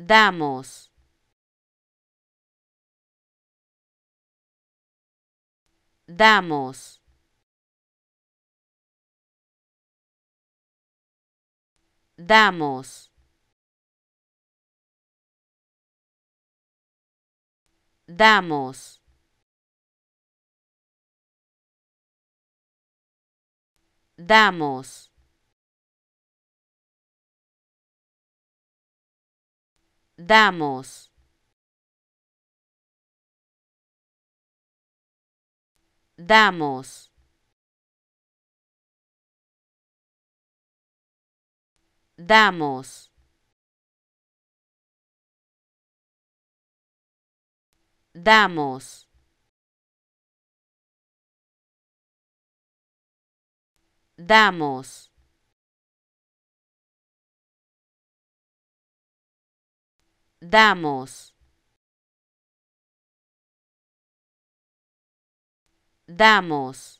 damos. Damos. Damos. Damos. Damos. damos damos damos damos damos damos, damos.